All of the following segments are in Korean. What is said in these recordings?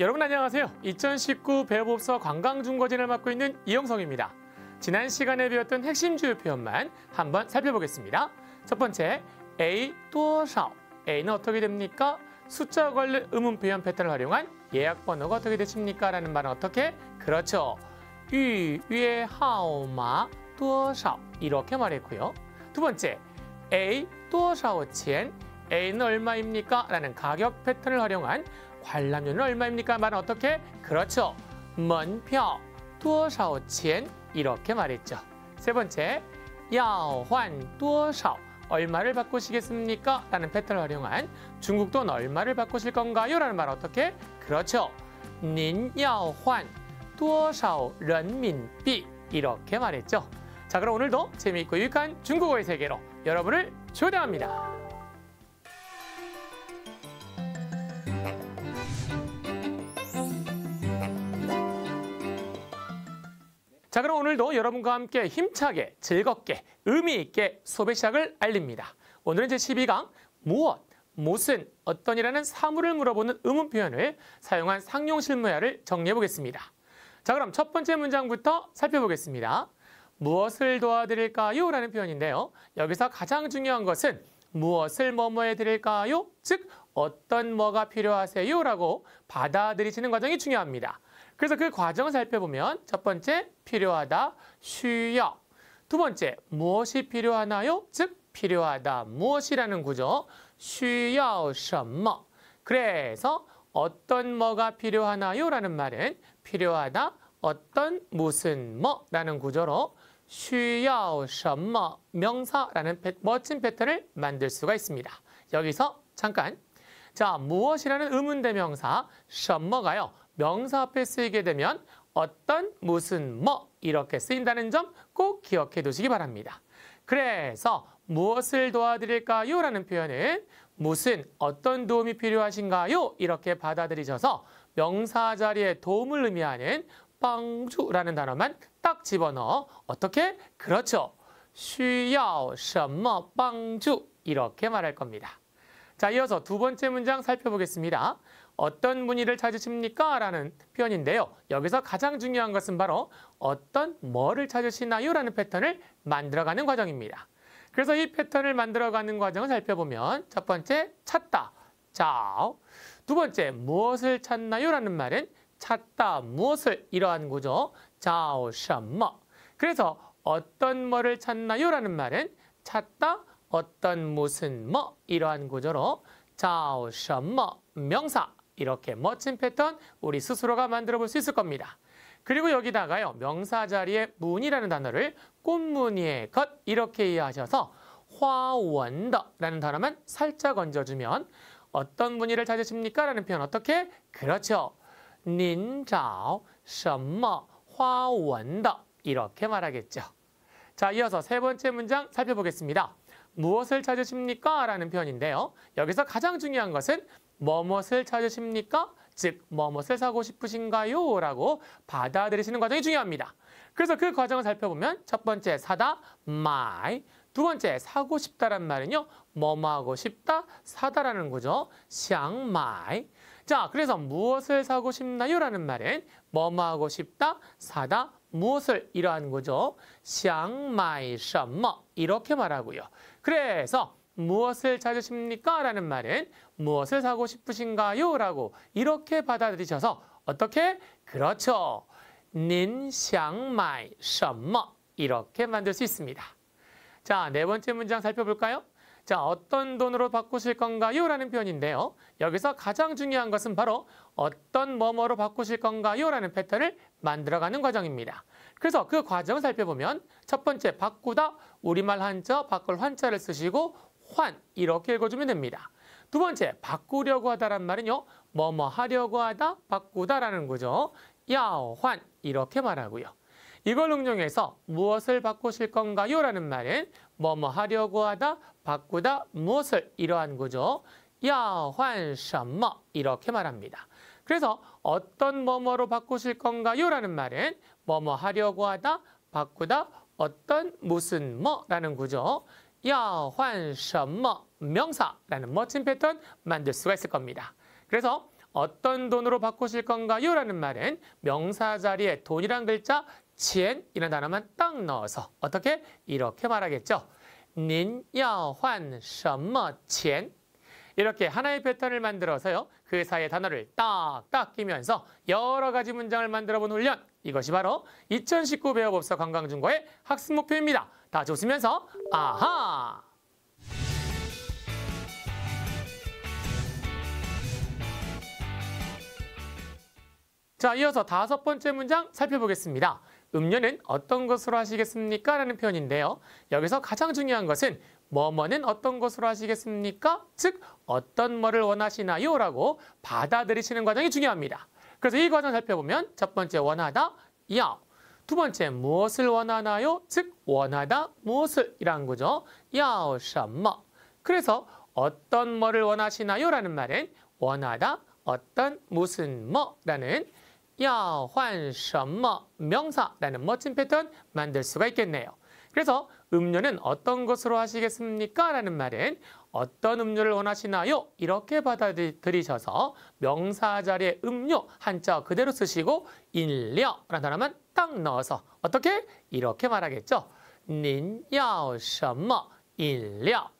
여러분 안녕하세요. 2019배법서 관광중거진을 맡고 있는 이영성입니다. 지난 시간에 배웠던 핵심 주요 표현만 한번 살펴보겠습니다. 첫 번째, A 또샤 A는 어떻게 됩니까? 숫자 관련 의문 표현 패턴을 활용한 예약 번호가 어떻게 되십니까? 라는 말은 어떻게? 그렇죠. 유예 하오마 또샤 이렇게 말했고요. 두 번째, A 또샤오첸 A는 얼마입니까? 라는 가격 패턴을 활용한 관람료는 얼마입니까? 말은 어떻게? 그렇죠. 먼표, 도少钱 이렇게 말했죠. 세 번째, 야환 도少 얼마를 바꾸시겠습니까? 라는 패턴을 활용한 중국 돈 얼마를 바꾸실 건가요? 라는 말 어떻게? 그렇죠. 닌要환 도少人民币 이렇게 말했죠. 자 그럼 오늘도 재미있고 유익한 중국어의 세계로 여러분을 초대합니다. 자, 그럼 오늘도 여러분과 함께 힘차게, 즐겁게, 의미 있게 소배 시작을 알립니다. 오늘은 제12강 무엇, 무슨, 어떤이라는 사물을 물어보는 의문 표현을 사용한 상용 실무야를 정리해 보겠습니다. 자, 그럼 첫 번째 문장부터 살펴보겠습니다. 무엇을 도와드릴까요? 라는 표현인데요. 여기서 가장 중요한 것은 무엇을 뭐뭐해 드릴까요? 즉, 어떤 뭐가 필요하세요? 라고 받아들이시는 과정이 중요합니다. 그래서 그 과정을 살펴보면 첫 번째 필요하다, 쉬여. 두 번째 무엇이 필요하나요? 즉 필요하다, 무엇이라는 구조. 쉬여 什么. 그래서 어떤 뭐가 필요하나요? 라는 말은 필요하다, 어떤 무슨 뭐라는 구조로 쉬여 什么 명사라는 멋진 패턴을 만들 수가 있습니다. 여기서 잠깐 자 무엇이라는 의문대명사 什么가요 명사 앞에 쓰이게 되면 어떤, 무슨, 뭐 이렇게 쓰인다는 점 꼭 기억해 두시기 바랍니다. 그래서 무엇을 도와드릴까요? 라는 표현은 무슨, 어떤 도움이 필요하신가요? 이렇게 받아들이셔서 명사 자리에 도움을 의미하는 빵주라는 단어만 딱 집어넣어 어떻게? 그렇죠. 需要什么帮助 이렇게 말할 겁니다. 자, 이어서 두 번째 문장 살펴보겠습니다. 어떤 문의를 찾으십니까? 라는 표현인데요. 여기서 가장 중요한 것은 바로 어떤 뭐를 찾으시나요? 라는 패턴을 만들어가는 과정입니다. 그래서 이 패턴을 만들어가는 과정을 살펴보면 첫 번째, 찾다, 자두 번째, 무엇을 찾나요? 라는 말은 찾다, 무엇을 이러한 구조, 자오, 셔머. 그래서 어떤 뭐를 찾나요? 라는 말은 찾다, 어떤 무슨 뭐 이러한 구조로 자오셔머 명사 이렇게 멋진 패턴 우리 스스로가 만들어 볼 수 있을 겁니다. 그리고 여기다가요 명사 자리에 문이라는 단어를 꽃무늬의 것 이렇게 이해하셔서 화원더라는 단어만 살짝 얹어주면 어떤 무늬를 찾으십니까? 라는 표현 어떻게? 그렇죠. 닌자오 셔머 화원더 이렇게 말하겠죠. 자 이어서 세 번째 문장 살펴보겠습니다. 무엇을 찾으십니까? 라는 표현인데요. 여기서 가장 중요한 것은 뭐뭇을 찾으십니까? 즉, 뭐뭇을 사고 싶으신가요? 라고 받아들이시는 과정이 중요합니다. 그래서 그 과정을 살펴보면 첫 번째 사다, my. 두 번째 사고 싶다란 말은요. 뭐뭐하고 싶다, 사다라는 거죠. 샹마이. 자, 그래서 무엇을 사고 싶나요? 라는 말은 뭐뭐하고 싶다, 사다, 무엇을 이러한 거죠. 샹마이 什么 뭐. 이렇게 말하고요. 그래서 무엇을 찾으십니까? 라는 말은 무엇을 사고 싶으신가요? 라고 이렇게 받아들이셔서 어떻게? 그렇죠. 您想买什么? 이렇게 만들 수 있습니다. 자, 네 번째 문장 살펴볼까요? 자, 어떤 돈으로 바꾸실 건가요? 라는 표현인데요. 여기서 가장 중요한 것은 바로 어떤 뭐뭐로 바꾸실 건가요? 라는 패턴을 만들어가는 과정입니다. 그래서 그 과정을 살펴보면 첫 번째 바꾸다 우리말 한자 바꿀 환자를 쓰시고 환 이렇게 읽어주면 됩니다. 두 번째 바꾸려고 하다란 말은요. 뭐 뭐 하려고 하다 바꾸다라는 거죠. 야 환 이렇게 말하고요. 이걸 응용해서 무엇을 바꾸실 건가요? 라는 말은 뭐뭐 하려고 하다 바꾸다 무엇을 이러한 거죠. 야환什么 이렇게 말합니다. 그래서 어떤 뭐뭐로 바꾸실 건가요? 라는 말은 뭐뭐 하려고 하다, 바꾸다, 어떤 무슨 뭐라는 구조. 야환什么 뭐, 명사라는 멋진 뭐 패턴 만들 수가 있을 겁니다. 그래서 어떤 돈으로 바꾸실 건가요? 라는 말은 명사 자리에 돈이란 글자 지엔이런 단어만 딱 넣어서 어떻게? 이렇게 말하겠죠. 您要换什么钱? 뭐, 이렇게 하나의 패턴을 만들어서요. 그 사이에 단어를 딱딱 끼면서 여러 가지 문장을 만들어 본 훈련 이것이 바로 2019 배우법사 관광중과의 학습 목표입니다. 다 좋으면서 아하! 자, 이어서 다섯 번째 문장 살펴보겠습니다. 음료는 어떤 것으로 하시겠습니까? 라는 표현인데요. 여기서 가장 중요한 것은 뭐뭐는 어떤 것으로 하시겠습니까? 즉, 어떤 뭐를 원하시나요? 라고 받아들이시는 과정이 중요합니다. 그래서 이 과정 살펴보면 첫 번째 원하다, 야. 두 번째 무엇을 원하나요? 즉 원하다, 무엇을 이란 거죠. 야오 셔 그래서 어떤 뭐를 원하시나요? 라는 말은 원하다, 어떤 무슨 뭐라는 야환 셔머 명사라는 멋진 패턴 만들 수가 있겠네요. 그래서 음료는 어떤 것으로 하시겠습니까? 라는 말은 어떤 음료를 원하시나요? 이렇게 받아들이셔서 명사 자리에 음료 한자 그대로 쓰시고 인력라는 단어만 딱 넣어서 어떻게? 이렇게 말하겠죠. 您要什么饮料?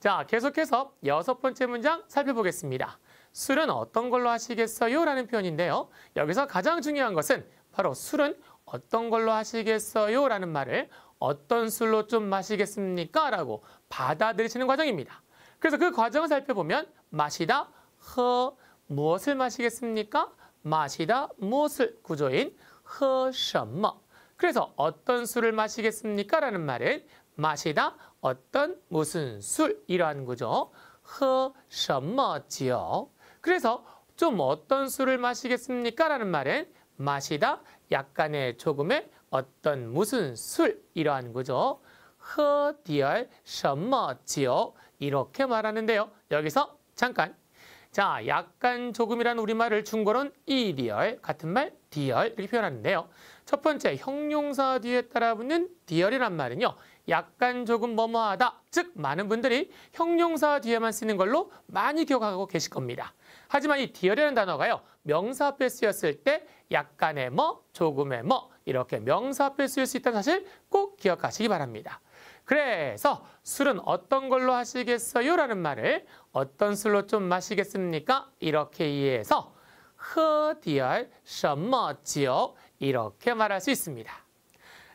자, 계속해서 여섯 번째 문장 살펴보겠습니다. 술은 어떤 걸로 하시겠어요? 라는 표현인데요. 여기서 가장 중요한 것은 바로 술은 어떤 걸로 하시겠어요? 라는 말을 어떤 술로 좀 마시겠습니까? 라고 받아들이시는 과정입니다. 그래서 그 과정을 살펴보면 마시다, 허, 무엇을 마시겠습니까? 마시다, 무엇을 구조인 허什么 그래서 어떤 술을 마시겠습니까? 라는 말은 마시다, 어떤, 무슨, 술 이러한 구조 허什么지요 그래서 좀 어떤 술을 마시겠습니까? 라는 말은 마시다, 약간의 조금의 어떤 무슨 술 이러한 거죠. 허디얼 셔머지 이렇게 말하는데요. 여기서 잠깐 자 약간 조금이란 우리말을 중국는 이디얼 같은 말 디얼 이렇게 표현하는데요. 첫 번째 형용사 뒤에 따라 붙는 디얼이란 말은요. 약간 조금 뭐뭐하다 즉 많은 분들이 형용사 뒤에만 쓰는 걸로 많이 기억하고 계실 겁니다. 하지만 이 디얼이라는 단어가요. 명사 앞에 쓰였을 때 약간의 뭐 조금의 뭐 이렇게 명사 앞에 쓰일 수 있다는 사실 꼭 기억하시기 바랍니다. 그래서 술은 어떤 걸로 하시겠어요? 라는 말을 어떤 술로 좀 마시겠습니까? 이렇게 이해해서 喝点什么酒 이렇게 말할 수 있습니다.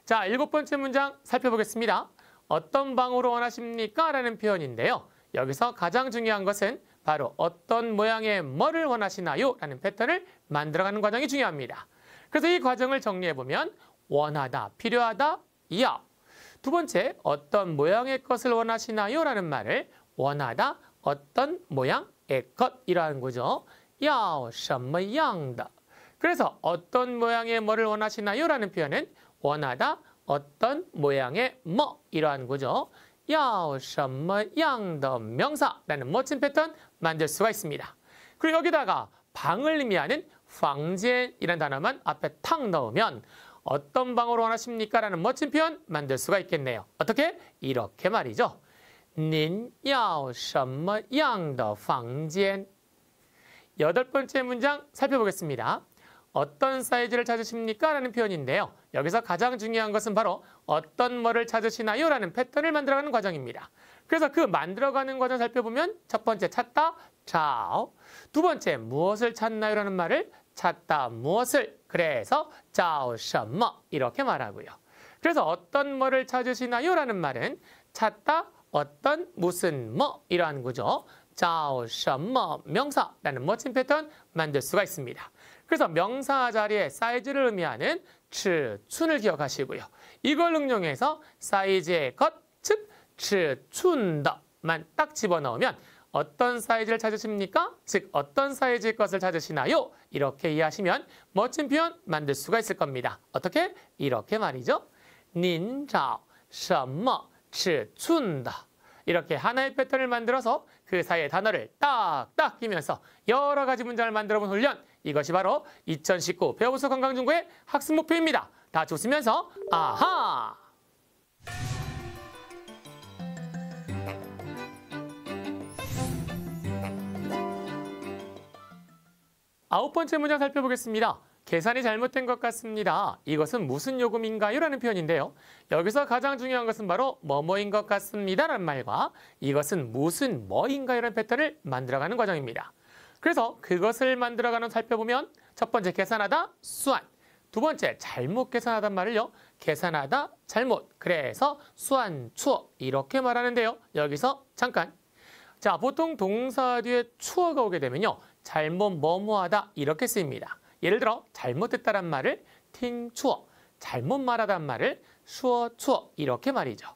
자, 일곱 번째 문장 살펴보겠습니다. 어떤 방으로 원하십니까? 라는 표현인데요. 여기서 가장 중요한 것은 바로 어떤 모양의 뭐를 원하시나요? 라는 패턴을 만들어가는 과정이 중요합니다. 그래서 이 과정을 정리해보면 원하다, 필요하다, 이어두 번째, 어떤 모양의 것을 원하시나요? 라는 말을 원하다, 어떤 모양의 것이라는 거죠. 야, 什么样的. 그래서 어떤 모양의 뭐를 원하시나요? 라는 표현은 원하다, 어떤 모양의 뭐 이러한 거죠. 야什么样的 명사라는 멋진 패턴 만들 수가 있습니다. 그리고 여기다가 방을 의미하는 방제이란 단어만 앞에 탁 넣으면 어떤 방으로 원하십니까? 라는 멋진 표현 만들 수가 있겠네요. 어떻게? 이렇게 말이죠. 您要什么样的房间? 여덟 번째 문장 살펴보겠습니다. 어떤 사이즈를 찾으십니까? 라는 표현인데요. 여기서 가장 중요한 것은 바로 어떤 뭐를 찾으시나요? 라는 패턴을 만들어가는 과정입니다. 그래서 그 만들어가는 과정 살펴보면 첫 번째 찾다, 자오. 두 번째 무엇을 찾나요? 라는 말을 찾다, 무엇을. 그래서 자오, 셔머 이렇게 말하고요. 그래서 어떤 뭐를 찾으시나요? 라는 말은 찾다, 어떤, 무슨, 뭐 이러한 구조 자오, 셔머 명사라는 멋진 패턴 만들 수가 있습니다. 그래서 명사 자리에 사이즈를 의미하는 츠, 춘을 기억하시고요. 이걸 응용해서 사이즈의 것, 추춘다만 딱 집어넣으면 어떤 사이즈를 찾으십니까? 즉 어떤 사이즈의 것을 찾으시나요? 이렇게 이해하시면 멋진 표현 만들 수가 있을 겁니다. 어떻게? 이렇게 말이죠. 닌找什么尺寸的 이렇게 하나의 패턴을 만들어서 그 사이의 단어를 딱딱 끼면서 여러 가지 문장을 만들어 본 훈련 이것이 바로 2019배우소건광중고의 학습 목표입니다. 다 좋으면서 아하! 아홉 번째 문장 살펴보겠습니다. 계산이 잘못된 것 같습니다. 이것은 무슨 요금인가요? 라는 표현인데요. 여기서 가장 중요한 것은 바로 뭐뭐인 것 같습니다. 라는 말과 이것은 무슨 뭐인가요? 라는 패턴을 만들어가는 과정입니다. 그래서 그것을 만들어가는 살펴보면 첫 번째 계산하다, 수완. 두 번째 잘못 계산하단 말을요. 계산하다, 잘못. 그래서 수완, 추어 이렇게 말하는데요. 여기서 잠깐. 자, 보통 동사 뒤에 추어가 오게 되면요. 잘못 뭐뭐하다 이렇게 쓰입니다. 예를 들어 잘못했다란 말을 팅추어, 잘못 말하단 말을 수어추어 이렇게 말이죠.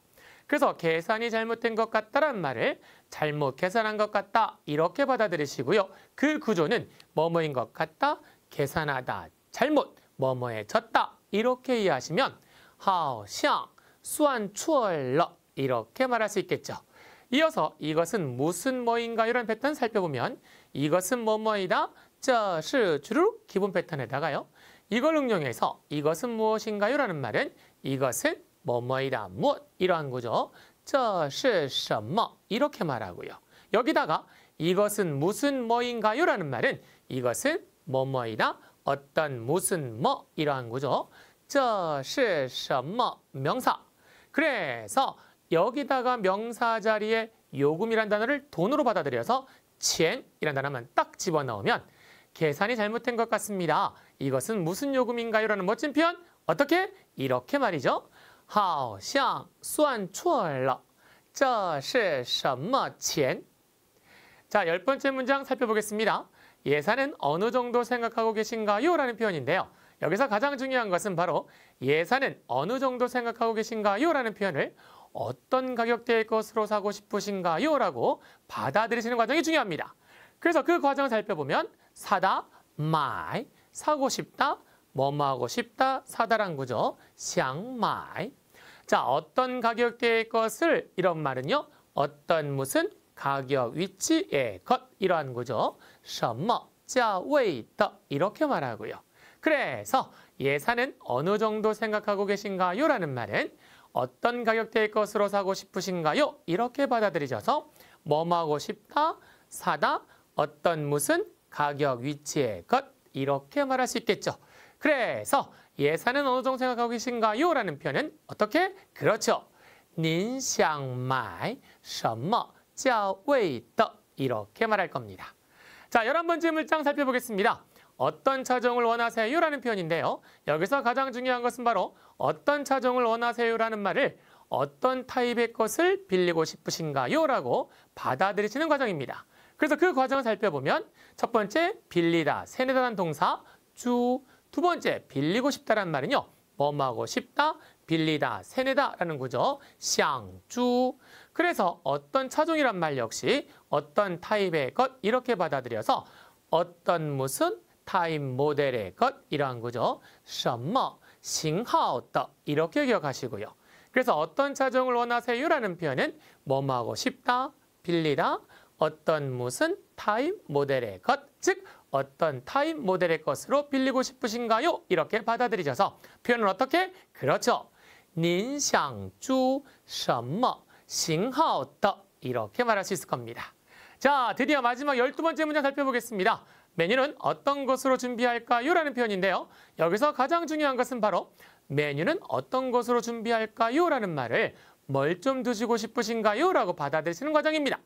그래서 계산이 잘못된 것 같다란 말을 잘못 계산한 것 같다 이렇게 받아들이시고요. 그 구조는 뭐뭐인 것 같다, 계산하다, 잘못, 뭐뭐에 졌다 이렇게 이해하시면 하오샹, 수안추얼러 이렇게 말할 수 있겠죠. 이어서 이것은 무슨 뭐인가 이런 패턴 살펴보면 이것은 뭐뭐이다, 저시 주루 기본 패턴에다가요. 이걸 응용해서 이것은 무엇인가요? 라는 말은 이것은 뭐뭐이다, 무엇 이러한 거죠. 저시 什么 이렇게 말하고요. 여기다가 이것은 무슨 뭐인가요? 라는 말은 이것은 뭐뭐이다, 어떤 무슨 뭐 이러한 거죠. 저시什么 명사. 그래서 여기다가 명사 자리에 요금이란 단어를 돈으로 받아들여서 치엔이란 단어만 딱 집어넣으면 계산이 잘못된 것 같습니다. 이것은 무슨 요금인가요? 라는 멋진 표현 어떻게? 이렇게 말이죠. 好像算错了这是什么钱 자, 열 번째 문장 살펴보겠습니다. 예산은 어느 정도 생각하고 계신가요? 라는 표현인데요. 여기서 가장 중요한 것은 바로 예산은 어느 정도 생각하고 계신가요? 라는 표현을 어떤 가격대의 것으로 사고 싶으신가요? 라고 받아들이시는 과정이 중요합니다. 그래서 그 과정을 살펴보면 사다, 마이, 사고 싶다, 뭐 뭐하고 싶다, 사다란 구조, 샹마이. 자, 어떤 가격대의 것을 이런 말은요. 어떤 무슨 가격 위치의 것 이러한 구조, 什么웨이的 이렇게 말하고요. 그래서 예산은 어느 정도 생각하고 계신가요? 라는 말은 어떤 가격대의 것으로 사고 싶으신가요? 이렇게 받아들이셔서 뭐하고 싶다, 사다, 어떤 무슨 가격 위치의 것 이렇게 말할 수 있겠죠. 그래서 예산은 어느 정도 생각하고 계신가요? 라는 표현은 어떻게? 그렇죠. 您想买什么价位的 이렇게 말할 겁니다. 자, 열한 번째 물장 살펴보겠습니다. 어떤 차종을 원하세요? 라는 표현인데요. 여기서 가장 중요한 것은 바로 어떤 차종을 원하세요라는 말을 어떤 타입의 것을 빌리고 싶으신가요? 라고 받아들이시는 과정입니다. 그래서 그 과정을 살펴보면 첫 번째 빌리다, 세네다란 동사 주, 두 번째 빌리고 싶다란 말은요. 뭐하고 싶다, 빌리다, 세네다라는 구조 샹주. 그래서 어떤 차종이란 말 역시 어떤 타입의 것 이렇게 받아들여서 어떤 무슨 타입 모델의 것 이러한 구조 什么 싱하오떠 이렇게 기억하시고요. 그래서 어떤 차종을 원하세요라는 표현은 뭐뭐하고 싶다, 빌리다, 어떤 무슨 타임 모델의 것, 즉 어떤 타임 모델의 것으로 빌리고 싶으신가요? 이렇게 받아들이셔서 표현은 어떻게? 그렇죠. 您想租什么型号的 이렇게 말할 수 있을 겁니다. 자, 드디어 마지막 열두 번째 문장 살펴보겠습니다. 메뉴는 어떤 것으로 준비할까요? 라는 표현인데요. 여기서 가장 중요한 것은 바로 메뉴는 어떤 것으로 준비할까요? 라는 말을 뭘 좀 드시고 싶으신가요? 라고 받아들이시는 과정입니다.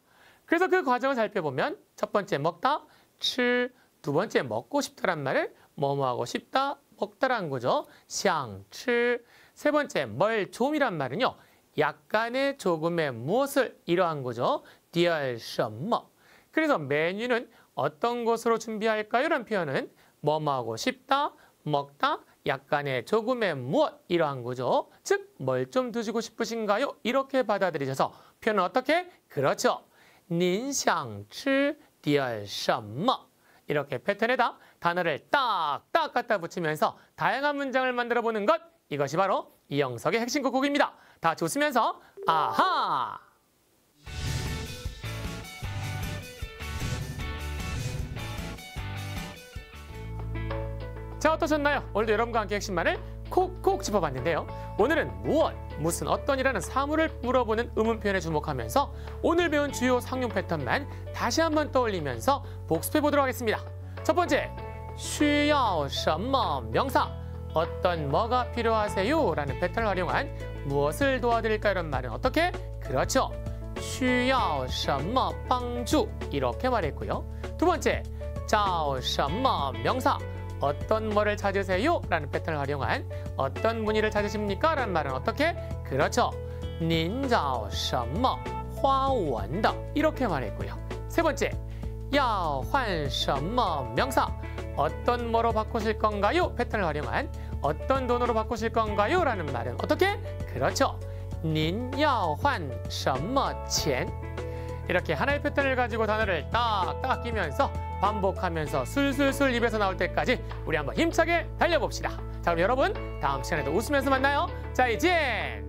그래서 그 과정을 살펴보면 첫 번째 먹다, 吃,두 번째 먹고 싶다란 말을 뭐뭐하고 싶다, 먹다라 거죠. 想吃세 번째 멀 좀이란 말은요. 약간의 조금의 무엇을 이러한 거죠. 디얼 什么 그래서 메뉴는 어떤 것으로 준비할까요? 라는 표현은 뭐뭐하고 싶다, 먹다, 약간의 조금의 무엇 이러한 거죠. 즉, 뭘 좀 드시고 싶으신가요? 이렇게 받아들이셔서 표현은 어떻게? 그렇죠. 您想吃点什么? 이렇게 패턴에다 단어를 딱딱 갖다 붙이면서 다양한 문장을 만들어 보는 것 이것이 바로 이영석의 핵심 곡곡입니다. 다 좋으면서 아하! 자 어떠셨나요? 오늘도 여러분과 함께 핵심만을 콕콕 짚어봤는데요. 오늘은 무엇, 무슨, 어떤이라는 사물을 물어보는 의문 표현에 주목하면서 오늘 배운 주요 상용 패턴만 다시 한번 떠올리면서 복습해 보도록 하겠습니다. 첫 번째, 需要什么 명사 어떤 뭐가 필요하세요? 라는 패턴을 활용한 무엇을 도와드릴까 이런 말은 어떻게? 그렇죠. 需要什么帮助 이렇게 말했고요. 두 번째, 找什么 명사 어떤 뭐를 찾으세요? 라는 패턴을 활용한 어떤 무늬를 찾으십니까? 라는 말은 어떻게? 그렇죠. 닌找什么花纹的 이렇게 말했고요. 세 번째, 要换什么 명사 어떤 뭐로 바꾸실 건가요? 패턴을 활용한 어떤 돈으로 바꾸실 건가요? 라는 말은 어떻게? 그렇죠. 您要换什么钱? 이렇게 하나의 패턴을 가지고 단어를 딱딱 끼면서 반복하면서 술술술 입에서 나올 때까지 우리 한번 힘차게 달려봅시다. 자 그럼 여러분 다음 시간에도 웃으면서 만나요. 자 이젠